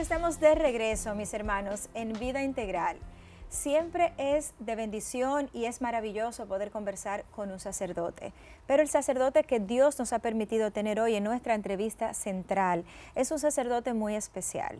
estamos de regreso, mis hermanos, en Vida Integral. Siempre es de bendición y es maravilloso poder conversar con un sacerdote. Pero el sacerdote que Dios nos ha permitido tener hoy en nuestra entrevista central es un sacerdote muy especial.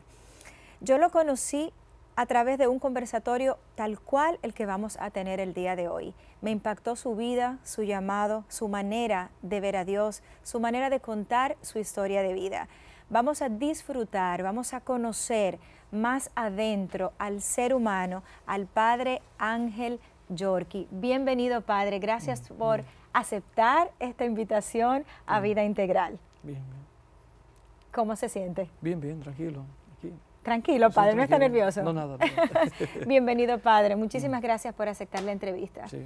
Yo lo conocí a través de un conversatorio tal cual el que vamos a tener el día de hoy. Me impactó su vida, su llamado, su manera de ver a Dios, su manera de contar su historia de vida vamos a disfrutar, vamos a conocer más adentro al ser humano, al Padre Ángel Yorki. Bienvenido, Padre. Gracias mm, por mm. aceptar esta invitación a mm. vida integral. Bien, bien. ¿Cómo se siente? Bien, bien, tranquilo. Tranquilo, padre, no está nervioso. No, nada. Bienvenido, padre. Muchísimas gracias por aceptar la entrevista. Sí.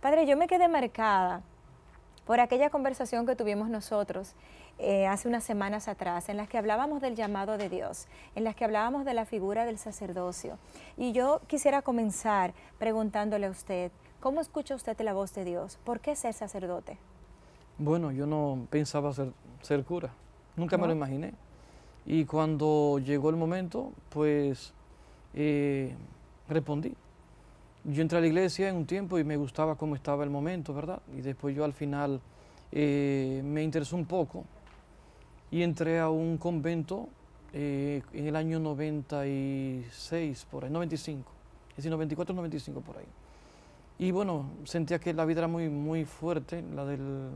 Padre, yo me quedé marcada por aquella conversación que tuvimos nosotros eh, hace unas semanas atrás, en las que hablábamos del llamado de Dios, en las que hablábamos de la figura del sacerdocio. Y yo quisiera comenzar preguntándole a usted, ¿cómo escucha usted la voz de Dios? ¿Por qué ser sacerdote? Bueno, yo no pensaba ser, cura, nunca me lo imaginé. Y cuando llegó el momento, pues eh, respondí yo entré a la iglesia en un tiempo y me gustaba cómo estaba el momento, ¿verdad? Y después yo al final eh, me interesó un poco y entré a un convento eh, en el año 96, por ahí, 95, es decir, 94, 95 por ahí. Y bueno, sentía que la vida era muy, muy fuerte, la del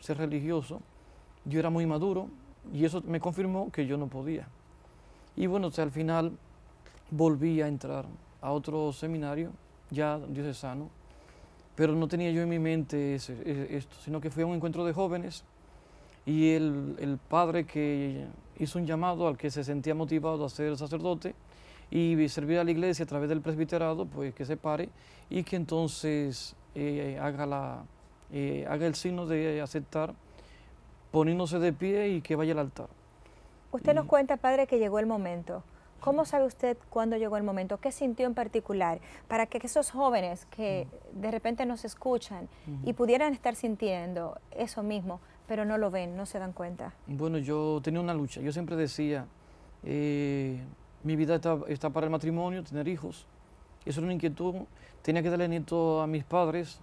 ser religioso. Yo era muy maduro y eso me confirmó que yo no podía. Y bueno, al final volví a entrar a otro seminario ya Dios es sano, pero no tenía yo en mi mente e, esto, sino que fui a un encuentro de jóvenes y el, el, padre que hizo un llamado al que se sentía motivado a ser sacerdote y servir a la iglesia a través del presbiterado, pues que se pare y que entonces eh, haga, la, eh, haga el signo de aceptar poniéndose de pie y que vaya al altar. Usted nos cuenta, padre, que llegó el momento. ¿Cómo sabe usted cuándo llegó el momento? ¿Qué sintió en particular? Para que esos jóvenes que mm. de repente nos escuchan y pudieran estar sintiendo eso mismo, pero no lo ven, no se dan cuenta. Bueno, yo tenía una lucha. Yo siempre decía, eh, mi vida está, para el matrimonio, tener hijos. Eso era una inquietud. Tenía que darle nieto a mis padres,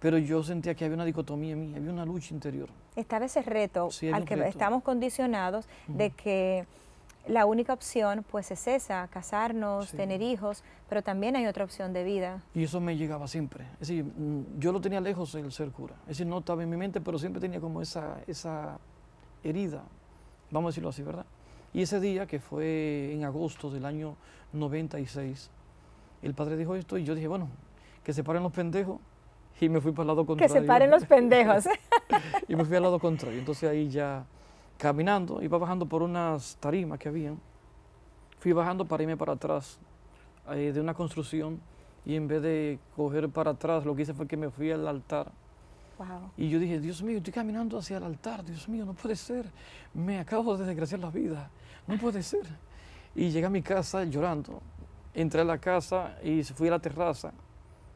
pero yo sentía que había una dicotomía en mí, había una lucha interior. Estaba ese reto al que estamos condicionados de que la única opción pues es esa, casarnos, tener hijos, pero también hay otra opción de vida. Y eso me llegaba siempre. Es decir, mm, yo lo tenía lejos el ser cura. Es decir, no estaba en mi mente, pero siempre tenía como esa, esa herida, vamos a decirlo así, ¿verdad? Y ese día, que fue en agosto del año 96, el padre dijo esto y yo dije, bueno, que se paren los pendejos. Y me fui para el lado contrario. Que se paren los pendejos. y me fui al lado contrario. Entonces ahí ya caminando, iba bajando por unas tarimas que habían. Fui bajando para irme para atrás eh, de una construcción y en vez de coger para atrás, lo que hice fue que me fui al altar. Y yo dije, Dios mío, estoy caminando hacia el altar, Dios mío, no puede ser, me acabo de desgraciar la vida, no puede ser. Y llegué a mi casa llorando, entré a la casa y fui a la terraza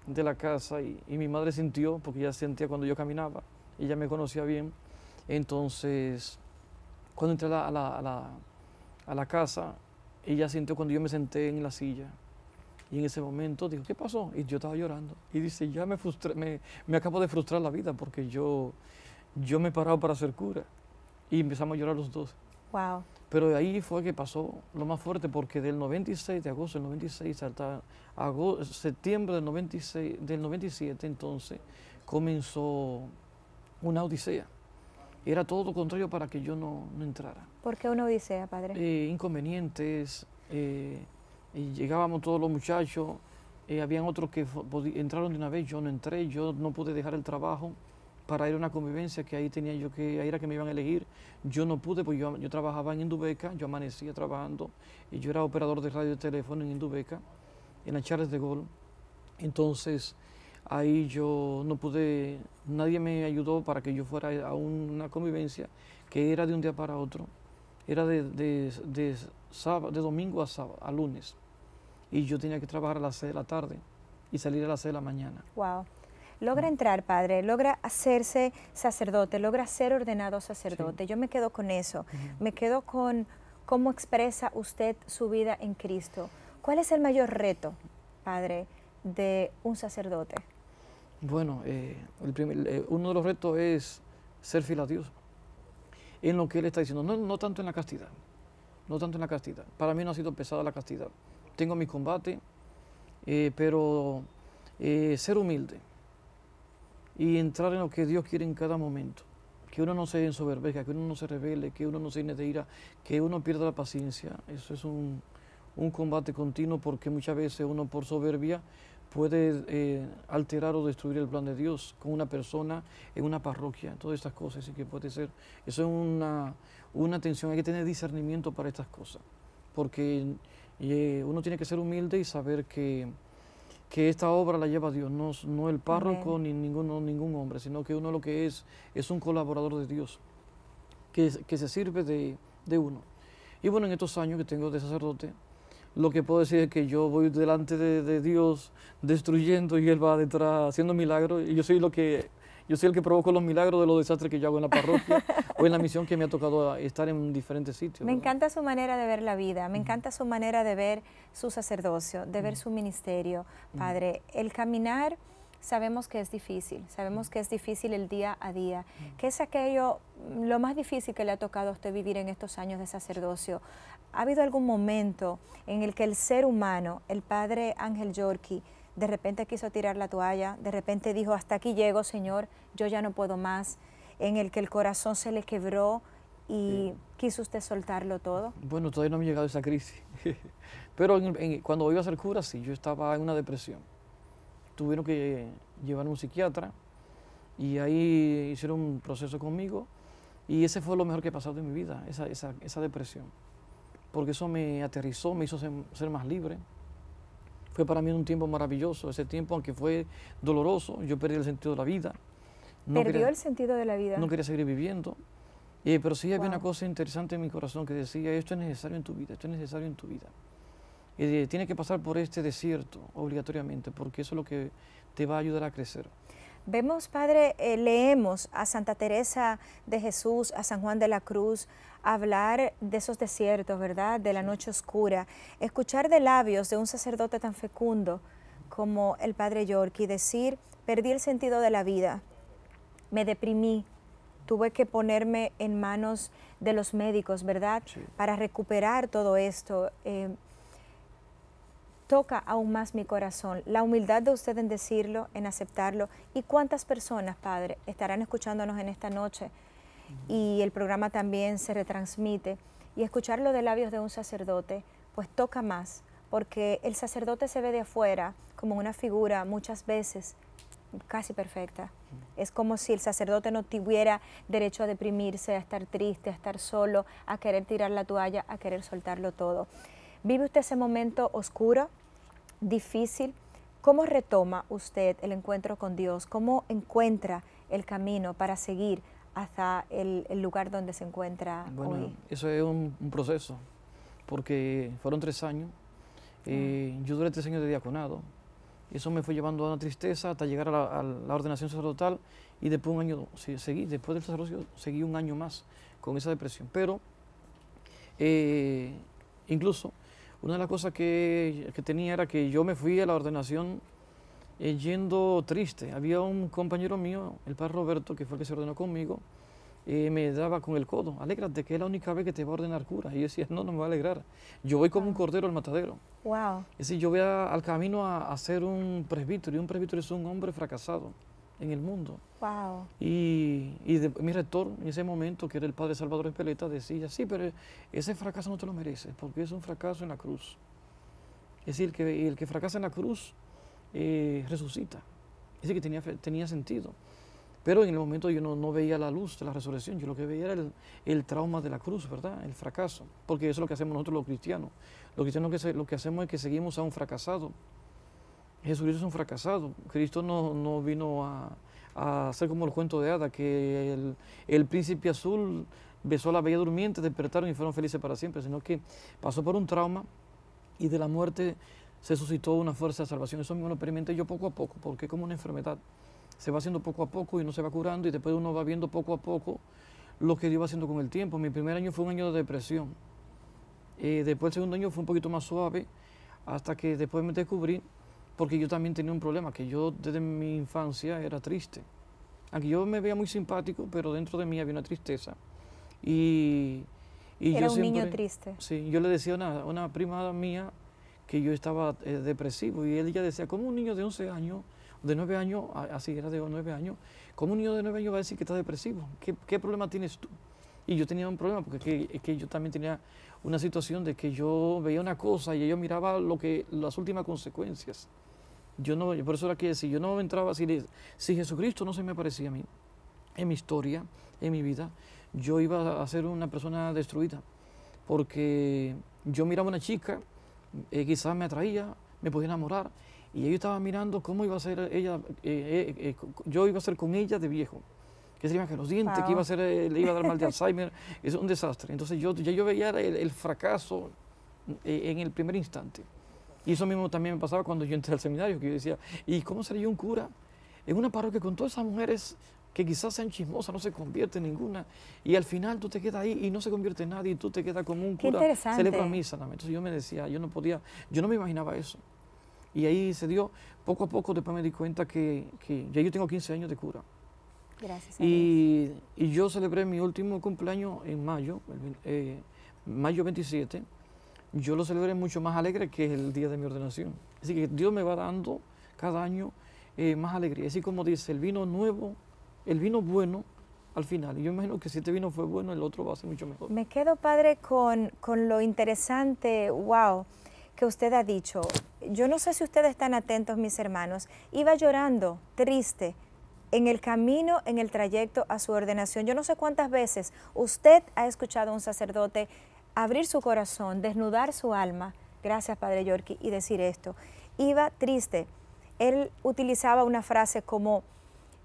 de la casa y, mi madre sintió, porque ella sentía cuando yo caminaba, ella me conocía bien, entonces cuando entré a la, a, la, casa, ella sintió cuando yo me senté en la silla. Y en ese momento dijo, ¿qué pasó? Y yo estaba llorando. Y dice, ya me, frustré, me, me acabo de frustrar la vida porque yo, yo me he parado para ser cura. Y empezamos a llorar los dos. Wow. Pero ahí fue que pasó lo más fuerte, porque del 96, de agosto del 96 hasta agosto, septiembre del, 96, del 97, entonces comenzó una odisea era todo lo contrario para que yo no, entrara. ¿Por qué dice odisea, ah, padre? Eh, inconvenientes, eh, y llegábamos todos los muchachos, eh, habían otros que entraron de una vez, yo no entré, yo no pude dejar el trabajo para ir a una convivencia que ahí tenía yo que, ahí era que me iban a elegir, yo no pude, pues yo, trabajaba en Indubeca, yo amanecía trabajando, y yo era operador de radio y teléfono en Indubeca, en la Charles de Gol, entonces ahí yo no pude, nadie me ayudó para que yo fuera a una convivencia que era de un día para otro, era de, sábado, de domingo a, a lunes, y yo tenía que trabajar a las seis de la tarde y salir a las seis de la mañana. Wow. Logra mm. entrar, padre, logra hacerse sacerdote, logra ser ordenado sacerdote. Yo me quedo con eso, me quedo con cómo expresa usted su vida en Cristo. ¿Cuál es el mayor reto, padre, de un sacerdote? Bueno, eh, el eh, uno de los retos es ser fiel a Dios en lo que Él está diciendo, no, no, tanto en la castidad, no tanto en la castidad. Para mí no ha sido pesada la castidad. Tengo mi combate, eh, pero ser humilde y entrar en lo que Dios quiere en cada momento. Que uno no se soberbia, que uno no se revele, que uno no se llene de ira, que uno pierda la paciencia. Eso es un, un combate continuo porque muchas veces uno por soberbia puede eh, alterar o destruir el plan de Dios con una persona en una parroquia, todas estas cosas, y que puede ser, eso es una, una atención, hay que tener discernimiento para estas cosas, porque eh, uno tiene que ser humilde y saber que, que esta obra la lleva Dios, no, no el párroco ni ninguno, ningún hombre, sino que uno lo que es es un colaborador de Dios, que, se sirve de uno. Y bueno, en estos años que tengo de sacerdote, lo que puedo decir es que yo voy delante de, Dios destruyendo y Él va detrás haciendo milagros y yo soy lo que yo soy el que provoco los milagros de los desastres que yo hago en la parroquia o en la misión que me ha tocado estar en diferentes sitios. Me encanta su manera de ver la vida, me encanta su manera de ver su sacerdocio, de ver su ministerio, Padre. El caminar sabemos que es difícil, sabemos que es difícil el día a día. ¿Qué es aquello, lo más difícil que le ha tocado a usted vivir en estos años de sacerdocio? ¿Ha habido algún momento en el que el ser humano, el padre Ángel Yorki, de repente quiso tirar la toalla, de repente dijo, hasta aquí llego, Señor, yo ya no puedo más, en el que el corazón se le quebró y quiso usted soltarlo todo? Bueno, todavía no me ha llegado esa crisis, pero cuando iba a ser cura, sí, yo estaba en una depresión. Tuvieron que llevar a un psiquiatra y ahí hicieron un proceso conmigo y ese fue lo mejor que he pasado en mi vida, esa depresión porque eso me aterrizó, me hizo ser, más libre. Fue para mí un tiempo maravilloso, ese tiempo, aunque fue doloroso, yo perdí el sentido de la vida. ¿Perdió el sentido de la vida? No quería seguir viviendo, eh, pero sí había una cosa interesante en mi corazón que decía, esto es necesario en tu vida, esto es necesario en tu vida. tienes que pasar por este desierto obligatoriamente, porque eso es lo que te va a ayudar a crecer. Vemos, Padre, eh, leemos a Santa Teresa de Jesús, a San Juan de la Cruz, hablar de esos desiertos, ¿verdad? De la noche oscura. Escuchar de labios de un sacerdote tan fecundo como el Padre York y decir, perdí el sentido de la vida, me deprimí, tuve que ponerme en manos de los médicos, ¿verdad? Para recuperar todo esto. Eh, toca aún más mi corazón. La humildad de usted en decirlo, en aceptarlo. ¿Y cuántas personas, Padre, estarán escuchándonos en esta noche? Y el programa también se retransmite. Y escucharlo de labios de un sacerdote, pues toca más, porque el sacerdote se ve de afuera como una figura muchas veces casi perfecta. Es como si el sacerdote no tuviera derecho a deprimirse, a estar triste, a estar solo, a querer tirar la toalla, a querer soltarlo todo. ¿Vive usted ese momento oscuro, difícil? ¿Cómo retoma usted el encuentro con Dios? ¿Cómo encuentra el camino para seguir hasta el, lugar donde se encuentra bueno, Eso es un, proceso, porque fueron tres años. Eh, ah. Yo duré tres años de diaconado. Eso me fue llevando a una tristeza hasta llegar a la, ordenación sacerdotal y después un año seguí, después del sacerdocio seguí un año más con esa depresión. Pero eh, incluso una de las cosas que, tenía era que yo me fui a la ordenación eh, yendo triste. Había un compañero mío, el padre Roberto, que fue el que se ordenó conmigo, y eh, me daba con el codo, alégrate, que es la única vez que te va a ordenar cura. Y yo decía, no, no me va a alegrar. Yo voy como un cordero al matadero. Wow. Es decir, yo voy al camino a, a ser un presbítero, y un presbítero es un hombre fracasado en el mundo. Wow. Y, y mi rector en ese momento, que era el padre Salvador Espeleta, decía, sí, pero ese fracaso no te lo mereces, porque es un fracaso en la cruz. Es decir, que el que fracasa en la cruz eh, resucita. Es decir, que tenía, tenía sentido. Pero en el momento yo no, no, veía la luz de la resurrección, yo lo que veía era el, el, trauma de la cruz, ¿verdad? El fracaso, porque eso es lo que hacemos nosotros los cristianos. Los cristianos que lo que hacemos es que seguimos a un fracasado Jesucristo es un fracasado. Cristo no, no vino a, a hacer como el cuento de hada, que el, príncipe azul besó a la bella durmiente, despertaron y fueron felices para siempre, sino que pasó por un trauma y de la muerte se suscitó una fuerza de salvación. Eso mismo lo experimenté yo poco a poco, porque es como una enfermedad. Se va haciendo poco a poco y no se va curando y después uno va viendo poco a poco lo que Dios va haciendo con el tiempo. Mi primer año fue un año de depresión. Eh, después el segundo año fue un poquito más suave, hasta que después me descubrí porque yo también tenía un problema, que yo desde mi infancia era triste. Aunque yo me veía muy simpático, pero dentro de mí había una tristeza. Y, era un niño triste. Sí, yo le decía a una, prima mía que yo estaba eh, depresivo y ella decía, ¿cómo un niño de 11 años, de 9 años, así era de 9 años, cómo un niño de 9 años va a decir que está depresivo? ¿Qué, problema tienes tú? Y yo tenía un problema, porque que, yo también tenía una situación de que yo veía una cosa y yo miraba lo que, las últimas consecuencias. Yo no, por eso era que si yo no entraba así, si Jesucristo no se me aparecía a mí, en mi historia, en mi vida, yo iba a ser una persona destruida, porque yo miraba a una chica, eh, quizás me atraía, me podía enamorar, y yo estaba mirando cómo iba a ser ella, eh, eh, yo iba a ser con ella de viejo que se que los dientes, que iba a ser, le iba a dar mal de Alzheimer, es un desastre. Entonces yo yo veía el fracaso en el primer instante. Y eso mismo también me pasaba cuando yo entré al seminario, que yo decía, ¿y cómo sería un cura en una parroquia con todas esas mujeres que quizás sean chismosas, no se convierte en ninguna, y al final tú te quedas ahí y no se convierte en nadie, y tú te quedas como un cura, celebra misa. también. Entonces yo me decía, yo no podía, yo no me imaginaba eso. Y ahí se dio, poco a poco después me di cuenta que, ya yo tengo 15 años de cura. Gracias. A y, y yo celebré mi último cumpleaños en mayo, eh, mayo 27, yo lo celebré mucho más alegre que el día de mi ordenación. Así que Dios me va dando cada año eh, más alegría. Así como dice, el vino nuevo, el vino bueno al final. Y yo imagino que si este vino fue bueno, el otro va a ser mucho mejor. Me quedo, padre, con, con lo interesante, wow, que usted ha dicho. Yo no sé si ustedes están atentos, mis hermanos. Iba llorando, triste, en el camino, en el trayecto a su ordenación. Yo no sé cuántas veces usted ha escuchado a un sacerdote abrir su corazón, desnudar su alma. Gracias, Padre Yorki, y decir esto. Iba triste. Él utilizaba una frase como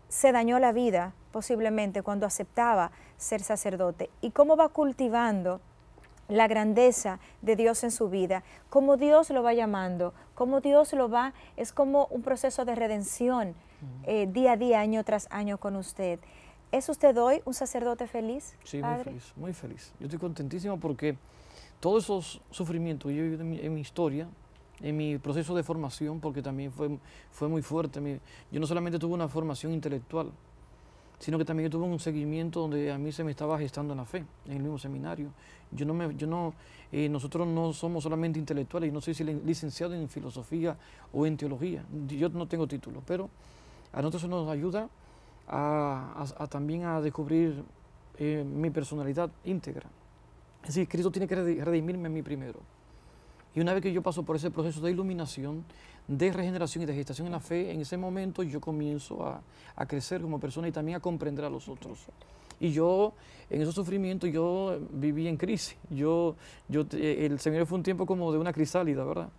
se dañó la vida posiblemente cuando aceptaba ser sacerdote y cómo va cultivando la grandeza de Dios en su vida, cómo Dios lo va llamando, cómo Dios lo va, es como un proceso de redención eh, día a día, año tras año con usted. ¿Es usted hoy un sacerdote feliz? Sí, muy feliz, muy feliz. Yo estoy contentísimo porque todos esos sufrimientos que yo he vivido en mi, historia, en mi proceso de formación, porque también fue, fue muy fuerte. yo no solamente tuve una formación intelectual, sino que también tuve un seguimiento donde a mí se me estaba gestando en la fe, en el mismo seminario. Yo no me, yo no, eh, nosotros no somos solamente intelectuales, yo no soy licenciado en filosofía o en teología, yo no tengo título, pero a nosotros eso nos ayuda a, también a descubrir eh, mi personalidad íntegra. Es decir, Cristo tiene que redimirme a mí primero. Y una vez que yo paso por ese proceso de iluminación, de regeneración y de gestación en la fe, en ese momento yo comienzo a, crecer como persona y también a comprender a los otros. Y yo, en esos sufrimientos, yo viví en crisis. Yo, yo, eh, el señor fue un tiempo como de una crisálida, ¿verdad?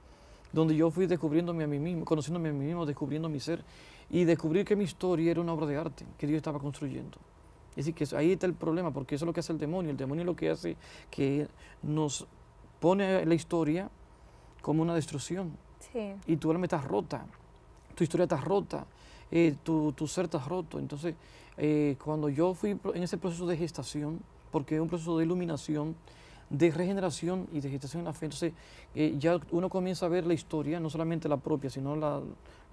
donde yo fui descubriéndome a mí mismo, conociéndome a mí mismo, descubriendo mi ser y descubrir que mi historia era una obra de arte que Dios estaba construyendo. Es decir, que ahí está el problema, porque eso es lo que hace el demonio. El demonio lo que hace que nos pone la historia como una destrucción. Sí. Y tu alma está rota, tu historia está rota, eh, tu, tu, ser está roto. Entonces, eh, cuando yo fui en ese proceso de gestación, porque es un proceso de iluminación, de regeneración y de gestación en la fe. Entonces, eh, ya uno comienza a ver la historia, no solamente la propia, sino la,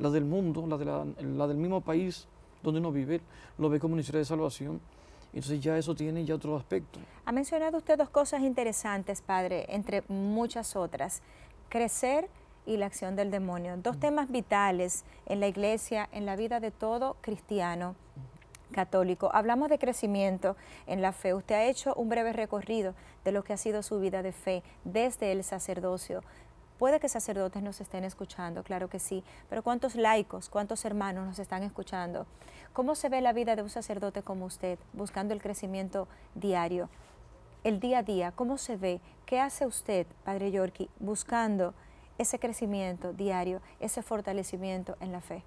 del mundo, la, de la, del mismo país donde uno vive, lo ve como una historia de salvación. Entonces ya eso tiene ya otro aspecto. Ha mencionado usted dos cosas interesantes, padre, entre muchas otras. Crecer y la acción del demonio. Dos mm. temas vitales en la iglesia, en la vida de todo cristiano católico. Hablamos de crecimiento en la fe. Usted ha hecho un breve recorrido de lo que ha sido su vida de fe desde el sacerdocio. Puede que sacerdotes nos estén escuchando, claro que sí, pero ¿cuántos laicos, cuántos hermanos nos están escuchando? ¿Cómo se ve la vida de un sacerdote como usted, buscando el crecimiento diario? El día a día, ¿cómo se ve? ¿Qué hace usted, Padre Yorki, buscando ese crecimiento diario, ese fortalecimiento en la fe?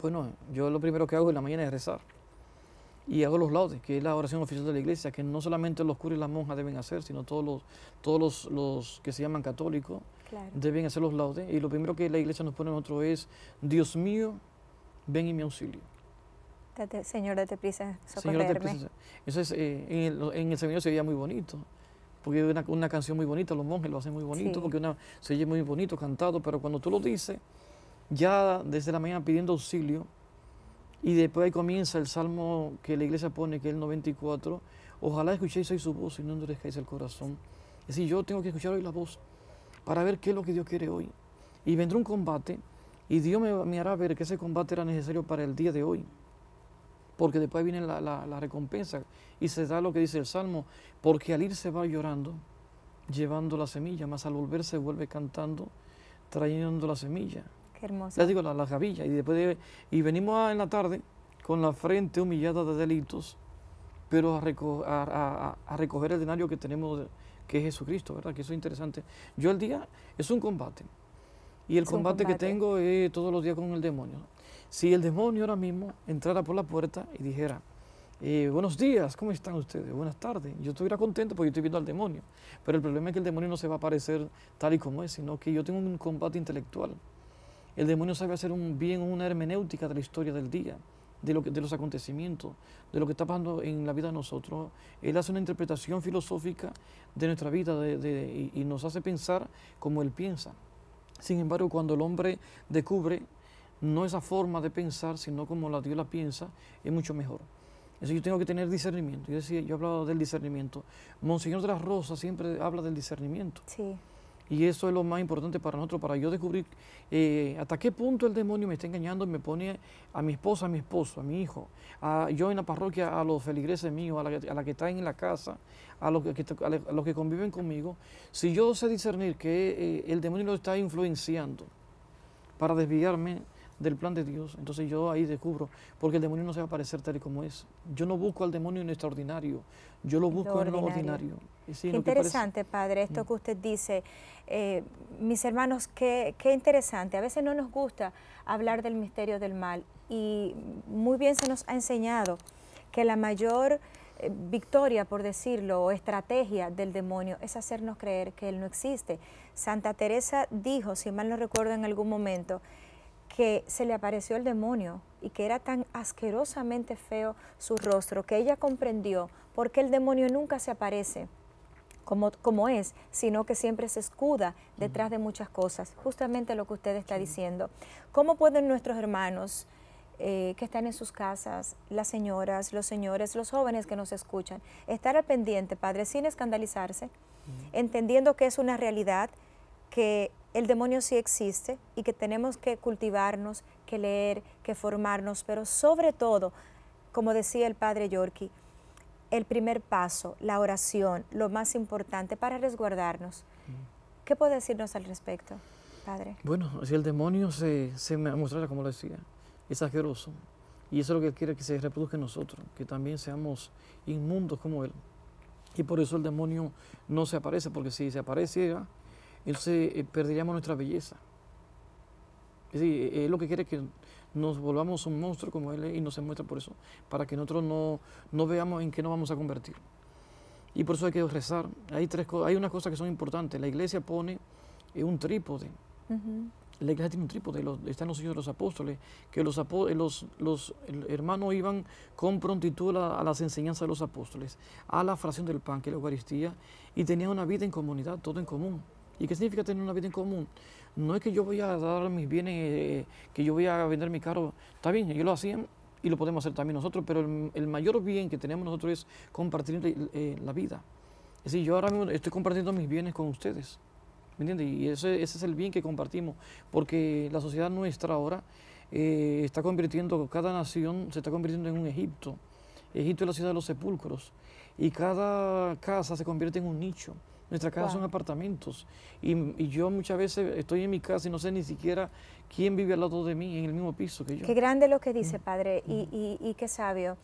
Bueno, yo lo primero que hago en la mañana es rezar y hago los laudes, que es la oración oficial de la iglesia, que no solamente los curas y las monjas deben hacer, sino todos los, todos los, que se llaman católicos deben hacer los laudes. Y lo primero que la iglesia nos pone en otro es, Dios mío, ven y me auxilio. señor, date prisa, Señor, date prisa. en, eh, el, en, seminario se veía muy bonito, porque es una, canción muy bonita, los monjes lo hacen muy bonito, porque una, se oye muy bonito, cantado, pero cuando tú lo dices, ya desde la mañana pidiendo auxilio, y después comienza el salmo que la iglesia pone, que es el 94. Ojalá escuchéis hoy su voz y no endurezcáis el corazón. Es decir, yo tengo que escuchar hoy la voz para ver qué es lo que Dios quiere hoy. Y vendrá un combate y Dios me, hará ver que ese combate era necesario para el día de hoy. Porque después viene la, recompensa y se da lo que dice el salmo. Porque al se va llorando, llevando la semilla, mas al volverse vuelve cantando, trayendo la semilla. Qué hermoso. digo, la, la Y, después y venimos en la tarde con la frente humillada de delitos, pero a, recoger el denario que tenemos, que es Jesucristo, ¿verdad? Que eso es interesante. Yo el día es un combate. Y el combate, que tengo es todos los días con el demonio. Si el demonio ahora mismo entrara por la puerta y dijera, eh, buenos días, ¿cómo están ustedes? Buenas tardes. Yo estuviera contento porque yo estoy viendo al demonio. Pero el problema es que el demonio no se va a aparecer tal y como es, sino que yo tengo un combate intelectual. El demonio sabe hacer un bien, una hermenéutica de la historia del día, de, lo que, de los acontecimientos, de lo que está pasando en la vida de nosotros. Él hace una interpretación filosófica de nuestra vida y, nos hace pensar como él piensa. Sin embargo, cuando el hombre descubre no esa forma de pensar, sino como la Dios la piensa, es mucho mejor. Eso yo tengo que tener discernimiento. Yo decía, yo hablaba del discernimiento. Monseñor de las Rosas siempre habla del discernimiento. Sí. Y eso es lo más importante para nosotros, para yo descubrir eh, hasta qué punto el demonio me está engañando y me pone a mi esposa, a mi esposo, a mi hijo, a, yo en la parroquia, a los feligreses míos, a la, que están en la casa, a los, que, a los que conviven conmigo. Si yo sé discernir que eh, el demonio lo está influenciando para desviarme del plan de Dios. Entonces yo ahí descubro, porque el demonio no se va a aparecer tal y como es. Yo no busco al demonio en extraordinario, yo lo busco en lo ordinario. qué interesante, padre, esto mm. que usted dice. Eh, mis hermanos, qué, qué interesante. A veces no nos gusta hablar del misterio del mal y muy bien se nos ha enseñado que la mayor eh, victoria, por decirlo, o estrategia del demonio es hacernos creer que él no existe. Santa Teresa dijo, si mal no recuerdo en algún momento, que se le apareció el demonio y que era tan asquerosamente feo su rostro, que ella comprendió por qué el demonio nunca se aparece como, como es, sino que siempre se escuda detrás de muchas cosas, justamente lo que usted está diciendo. ¿Cómo pueden nuestros hermanos eh, que están en sus casas, las señoras, los señores, los jóvenes que nos escuchan, estar al pendiente, Padre, sin escandalizarse, entendiendo que es una realidad, que el demonio sí existe y que tenemos que cultivarnos, que leer, que formarnos, pero sobre todo, como decía el padre Yorki, el primer paso, la oración, lo más importante para resguardarnos. Mm. ¿Qué puede decirnos al respecto, padre? Bueno, si el demonio se, se mostrara, como lo decía, es Y eso es lo que quiere que se reproduzca en nosotros, que también seamos inmundos como él. Y por eso el demonio no se aparece, porque si se apareciera, entonces eh, perderíamos nuestra belleza. Es decir, Él e, lo que quiere es que nos volvamos un monstruo como Él y nos se muestra por eso, para que nosotros no, veamos en qué nos vamos a convertir. Y por eso hay que rezar. Hay, tres hay unas cosas que son importantes. La iglesia pone eh, un trípode. La iglesia tiene un trípode, están los hijos de los apóstoles, que los, los, los hermanos iban con prontitud a, a, las enseñanzas de los apóstoles, a la fracción del pan, que es la Eucaristía, y tenían una vida en comunidad, todo en común. ¿Y qué significa tener una vida en común? No es que yo voy a dar mis bienes, eh, que yo voy a vender mi carro. Está bien, ellos lo hacían y lo podemos hacer también nosotros, pero el, mayor bien que tenemos nosotros es compartir eh, la vida. Es decir, yo ahora mismo estoy compartiendo mis bienes con ustedes. ¿Me entiendes? Y ese, es el bien que compartimos, porque la sociedad nuestra ahora eh, está convirtiendo, cada nación se está convirtiendo en un Egipto. Egipto es la ciudad de los sepulcros y cada casa se convierte en un nicho. Nuestra casa son apartamentos. Y, yo muchas veces estoy en mi casa y no sé ni siquiera quién vive al lado de mí, en el mismo piso que yo. Qué grande lo que dice, mm. padre, mm. y qué sabio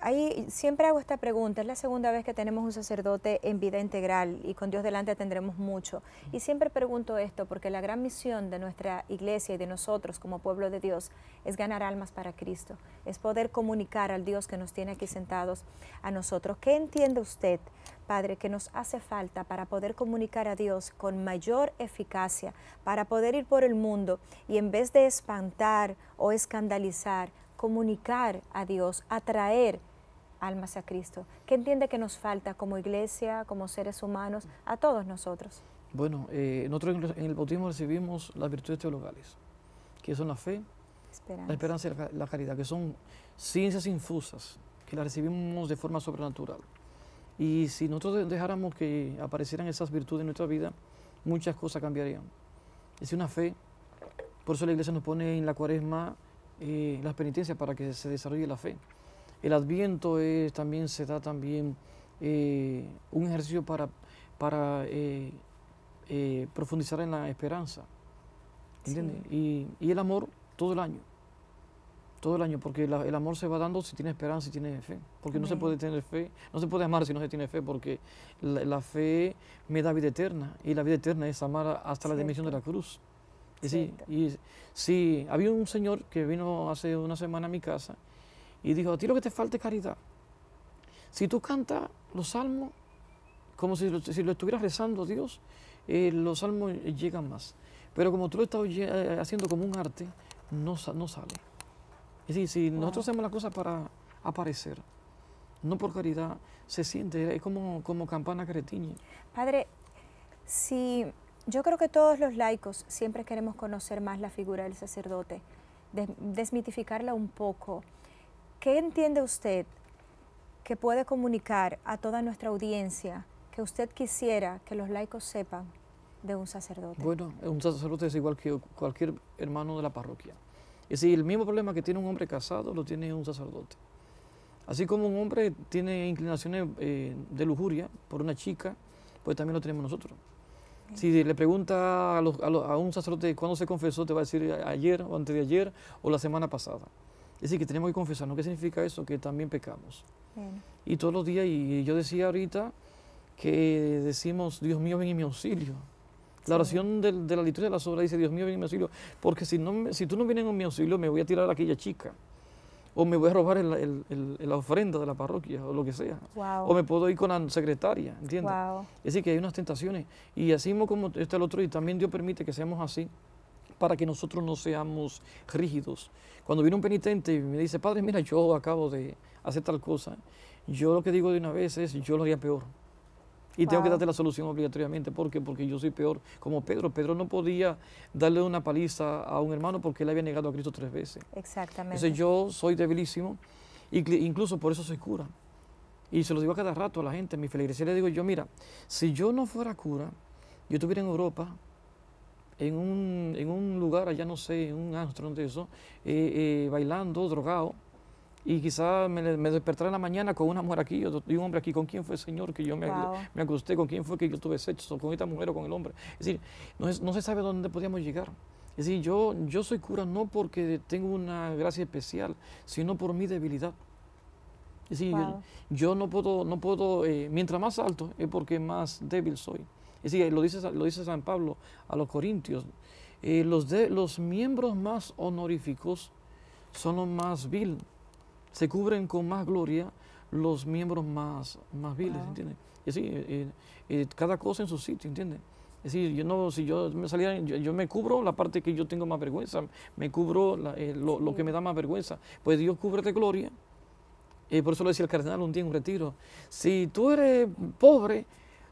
ahí siempre hago esta pregunta, es la segunda vez que tenemos un sacerdote en vida integral y con Dios delante tendremos mucho. Y siempre pregunto esto porque la gran misión de nuestra iglesia y de nosotros como pueblo de Dios es ganar almas para Cristo, es poder comunicar al Dios que nos tiene aquí sentados a nosotros. ¿Qué entiende usted, Padre, que nos hace falta para poder comunicar a Dios con mayor eficacia, para poder ir por el mundo y en vez de espantar o escandalizar, comunicar a Dios, atraer almas a Cristo? ¿Qué entiende que nos falta como iglesia, como seres humanos, a todos nosotros? Bueno, eh, nosotros en el bautismo recibimos las virtudes teologales, que son la fe, la esperanza y la caridad, que son ciencias infusas, que las recibimos de forma sobrenatural. Y si nosotros dejáramos que aparecieran esas virtudes en nuestra vida, muchas cosas cambiarían. Es una fe, por eso la iglesia nos pone en la cuaresma eh, las penitencias para que se desarrolle la fe. El adviento es, también se da también eh, un ejercicio para, para eh, profundizar en la esperanza. Y, el amor todo el año. Todo el año, porque el amor se va dando si tiene esperanza, si tiene fe. Porque no se puede tener fe, no se puede amar si no se tiene fe, porque la, fe me da vida eterna. Y la vida eterna es amar hasta la dimensión de la cruz. Y sí, había un señor que vino hace una semana a mi casa y dijo, a ti lo que te falta es caridad. Si tú cantas los salmos como si lo, estuvieras rezando a Dios, eh, los salmos llegan más. Pero como tú lo estás eh, haciendo como un arte, no, no sale. Es decir, si nosotros hacemos las cosas para aparecer, no por caridad, se siente, es como, como campana cretiña. Padre, si yo creo que todos los laicos siempre queremos conocer más la figura del sacerdote, desmitificarla un poco. ¿Qué entiende usted que puede comunicar a toda nuestra audiencia que usted quisiera que los laicos sepan de un sacerdote? Bueno, un sacerdote es igual que cualquier hermano de la parroquia. Es decir, el mismo problema que tiene un hombre casado lo tiene un sacerdote. Así como un hombre tiene inclinaciones eh, de lujuria por una chica, pues también lo tenemos nosotros. Si le pregunta a, un sacerdote cuándo se confesó, te va a decir ayer o antes de ayer o la semana pasada. Es decir, que tenemos que ¿no? ¿Qué significa eso? Que también pecamos. Y todos los días, y yo decía ahorita que decimos, Dios mío, ven en mi auxilio. La oración de, la liturgia de la sobra dice, Dios mío, ven en mi auxilio, porque si, no, si tú no vienes en mi auxilio, me voy a tirar a aquella chica o me voy a robar la ofrenda de la parroquia o lo que sea. O me puedo ir con la secretaria, ¿entiendes? Es decir, que hay unas tentaciones. Y así como está el otro, y también Dios permite que seamos así para que nosotros no seamos rígidos. Cuando viene un penitente y me dice, padre, mira, yo acabo de hacer tal cosa, yo lo que digo de una vez es, yo lo haría peor y tengo que darte la solución obligatoriamente. ¿Por Porque yo soy peor como Pedro. Pedro no podía darle una paliza a un hermano porque él había negado a Cristo tres veces. Exactamente. Entonces yo soy debilísimo, incluso por eso soy cura. Y se lo digo a cada rato a la gente, a mi feligresía le digo yo, mira, si yo no fuera cura, yo estuviera en Europa, en un, lugar allá, no sé, en un astro, de eso, eh, eh, bailando, drogado, y quizás me, me, despertaré en la mañana con una mujer aquí y un hombre aquí. ¿Con quién fue el Señor que yo me, acosté? ¿Con quién fue que yo tuve sexo? ¿Con esta mujer o con el hombre? Es decir, no, se sabe dónde podíamos llegar. Es decir, yo, yo soy cura no porque tengo una gracia especial, sino por mi debilidad. Es decir, yo, no puedo, no puedo eh, mientras más alto es porque más débil soy. Es decir, lo dice, lo dice San Pablo a los Corintios, eh, los, los miembros más honoríficos son los más viles se cubren con más gloria los miembros más, más viles, ¿entiendes? Y así, cada cosa en su sitio, ¿entiendes? Es decir, yo no, si yo me saliera, yo, me cubro la parte que yo tengo más vergüenza, me cubro eh, lo, que me da más vergüenza. Pues Dios cubre de gloria. por eso lo decía el cardenal un día en un retiro. Si tú eres pobre,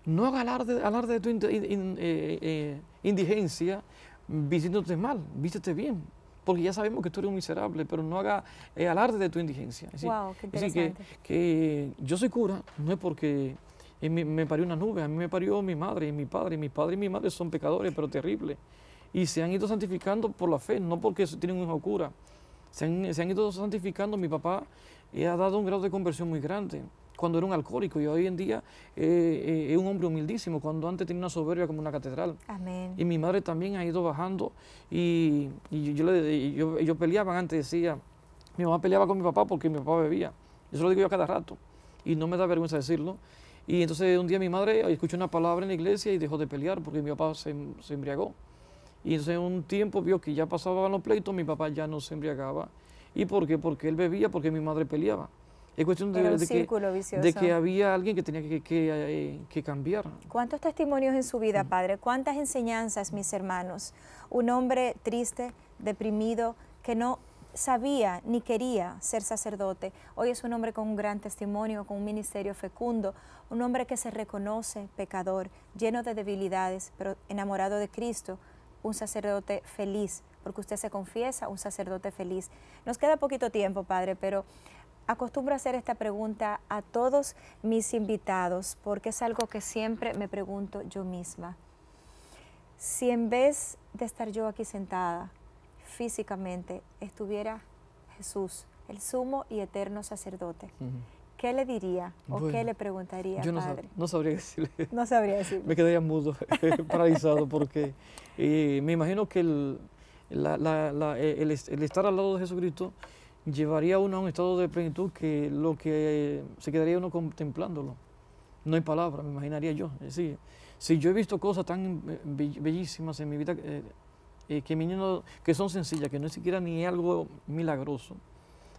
no haga alarde, de tu eh, eh, indigencia vistiéndote mal, vístete bien, porque ya sabemos que tú eres un miserable, pero no haga eh, alarde de tu indigencia. Es wow, qué que, yo soy cura, no es porque eh, me, parió una nube, a mí me parió mi madre y mi padre, y mi padre y mi madre son pecadores, pero terribles, y se han ido santificando por la fe, no porque tienen un hijo cura. Se han, ido santificando, mi papá y eh, ha dado un grado de conversión muy grande cuando era un alcohólico y hoy en día eh, eh, es un hombre humildísimo, cuando antes tenía una soberbia como una catedral. Y mi madre también ha ido bajando y, yo, yo, peleaba antes, decía, mi mamá peleaba con mi papá porque mi papá bebía. Eso lo digo yo cada rato y no me da vergüenza decirlo. Y entonces un día mi madre escuchó una palabra en la iglesia y dejó de pelear porque mi papá se, se embriagó. Y entonces un tiempo vio que ya pasaban los pleitos, mi papá ya no se embriagaba. ¿Y por qué? Porque él bebía, porque mi madre peleaba. Es cuestión de, que, había alguien que tenía eh, que, cambiar. ¿Cuántos testimonios en su vida, mm. Padre? ¿Cuántas enseñanzas, mis hermanos? Un hombre triste, deprimido, que no sabía ni quería ser sacerdote. Hoy es un hombre con un gran testimonio, con un ministerio fecundo, un hombre que se reconoce pecador, lleno de debilidades, pero enamorado de Cristo, un sacerdote feliz, porque usted se confiesa, un sacerdote feliz. Nos queda poquito tiempo, Padre, pero acostumbro a hacer esta pregunta a todos mis invitados porque es algo que siempre me pregunto yo misma. Si en vez de estar yo aquí sentada físicamente estuviera Jesús, el sumo y eterno sacerdote, ¿qué le diría o qué le preguntaría, yo padre? no sabría decirle. No sabría me quedaría mudo, paralizado, porque eh, me imagino que eh, el estar al lado de Jesucristo llevaría uno a un estado de plenitud que lo que eh, se quedaría uno contemplándolo. No hay palabra me imaginaría yo. si yo he visto cosas tan eh, bellísimas en mi vida eh, que, mi que son sencillas, que no es siquiera ni algo milagroso,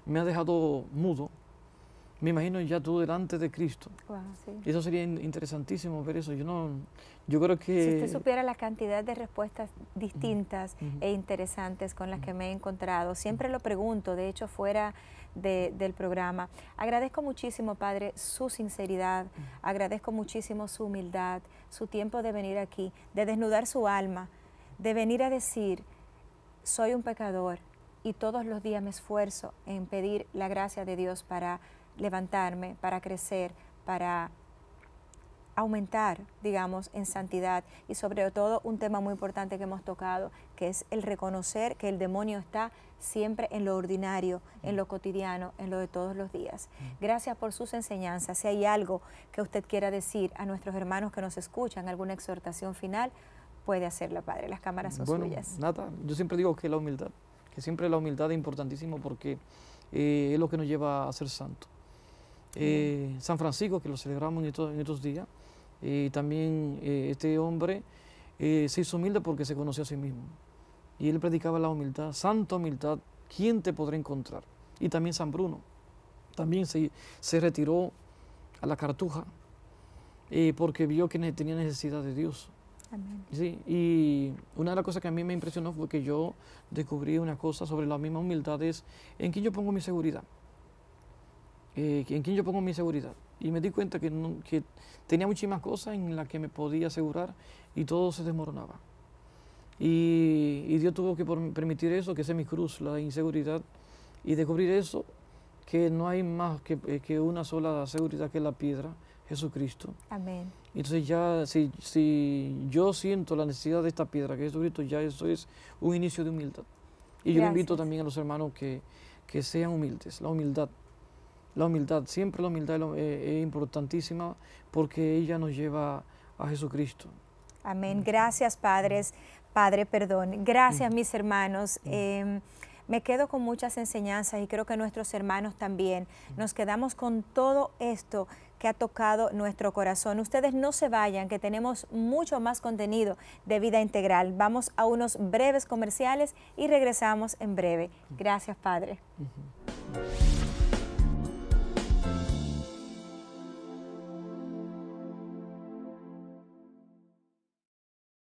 me ha dejado mudo, me imagino ya tú delante de Cristo. Eso sería interesantísimo ver eso. Yo no, yo creo que... Si usted supiera la cantidad de respuestas distintas e interesantes con las que me he encontrado, siempre lo pregunto, de hecho fuera del programa. Agradezco muchísimo, Padre, su sinceridad, agradezco muchísimo su humildad, su tiempo de venir aquí, de desnudar su alma, de venir a decir, soy un pecador y todos los días me esfuerzo en pedir la gracia de Dios para levantarme, para crecer, para aumentar, digamos, en santidad y sobre todo un tema muy importante que hemos tocado, que es el reconocer que el demonio está siempre en lo ordinario, en lo cotidiano, en lo de todos los días. Gracias por sus enseñanzas. Si hay algo que usted quiera decir a nuestros hermanos que nos escuchan, alguna exhortación final, puede hacerla, Padre. Las cámaras son bueno, suyas. Nada, yo siempre digo que la humildad, que siempre la humildad es importantísimo porque eh, es lo que nos lleva a ser santos eh, San Francisco, que lo celebramos en estos, días. Eh, y también eh, este hombre se hizo humilde porque se conoció a sí mismo. Y él predicaba la humildad, santa humildad, ¿quién te podrá encontrar? Y también San Bruno, también se, retiró a la cartuja porque vio que tenía necesidad de Dios. y una de las cosas que a mí me impresionó fue que yo descubrí una cosa sobre la misma humildad, es en quién yo pongo mi seguridad. Eh, en quién yo pongo mi seguridad. Y me di cuenta que, tenía muchísimas cosas en las que me podía asegurar y todo se desmoronaba. Y, Dios tuvo que permitir eso, que sea mi cruz, la inseguridad, y descubrir eso, que no hay más que, eh, una sola seguridad que la piedra, Jesucristo. Amén. Entonces ya, si, yo siento la necesidad de esta piedra, que es Jesucristo, ya eso es un inicio de humildad. Y yo invito también a los hermanos que sean humildes, la humildad la humildad, siempre la humildad eh, es importantísima porque ella nos lleva a Jesucristo. Amén. Mm. Gracias, padres. Padre, perdón. Gracias, mm. mis hermanos. Mm. Em, me quedo con muchas enseñanzas y creo que nuestros hermanos también. Nos quedamos con todo esto que ha tocado nuestro corazón. Ustedes no se vayan, que tenemos mucho más contenido de vida integral. Vamos a unos breves comerciales y regresamos en breve. Gracias, Padre.